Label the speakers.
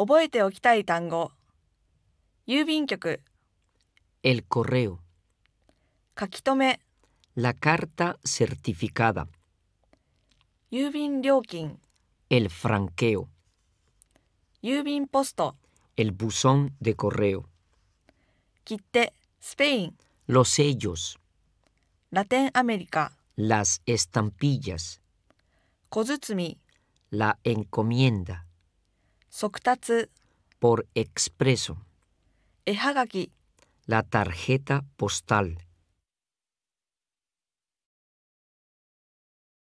Speaker 1: 覚えておきたい単語郵便局
Speaker 2: el correo,
Speaker 1: 書き留め
Speaker 2: la carta certificada,
Speaker 1: 郵便料金
Speaker 2: el franqueo,
Speaker 1: 郵便ポスト
Speaker 2: el buzón de correo, Spain los sellos, America. las estampillas, la encomienda, SOKUTATSU por expreso. EHAGAKI La
Speaker 3: tarjeta postal.